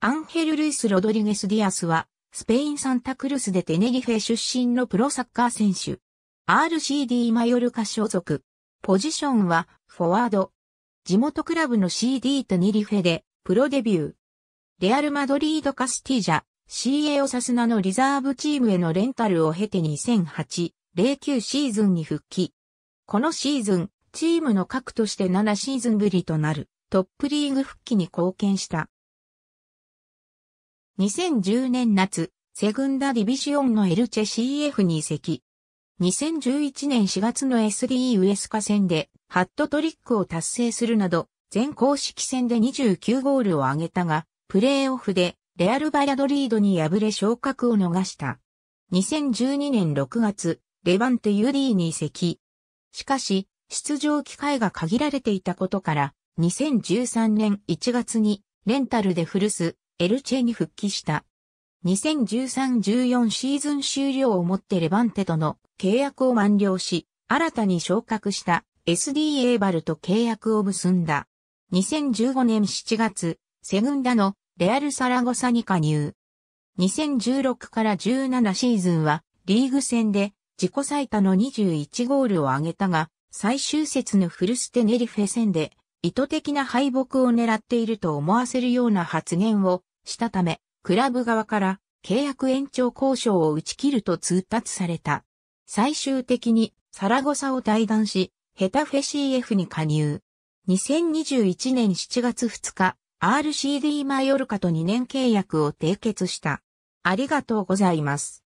アンヘル・ルイス・ロドリゲス・ディアスは、スペイン・サンタクルスでテネリフェ出身のプロサッカー選手。RCD マヨルカ所属。ポジションは、フォワード。地元クラブの CD テネリフェで、プロデビュー。レアル・マドリード・カスティジャ、CA オサスナのリザーブチームへのレンタルを経て2008、09シーズンに復帰。このシーズン、チームの核として7シーズンぶりとなる、トップリーグ復帰に貢献した。2010年夏、セグンダディビシオンのエルチェ CF に移籍。2011年4月の SD ウエスカ戦でハットトリックを達成するなど、全公式戦で29ゴールを挙げたが、プレーオフでレアル・バリャドリードに敗れ昇格を逃した。2012年6月、レバンテ UD に移籍。しかし、出場機会が限られていたことから、2013年1月にレンタルで古ス、エルチェに復帰した。2013-14シーズン終了をもってレバンテとの契約を満了し、新たに昇格した SD エーバルと契約を結んだ。2015年7月、セグンダのレアル・サラゴサに加入。2016から17シーズンはリーグ戦で自己最多の21ゴールを挙げたが、最終節のフルステネリフェ戦で意図的な敗北を狙っていると思わせるような発言をしたため、クラブ側から契約延長交渉を打ち切ると通達された。最終的にサラゴサを退団し、ヘタフェ CF に加入。2021年7月2日、RCD マヨルカと2年契約を締結した。ありがとうございます。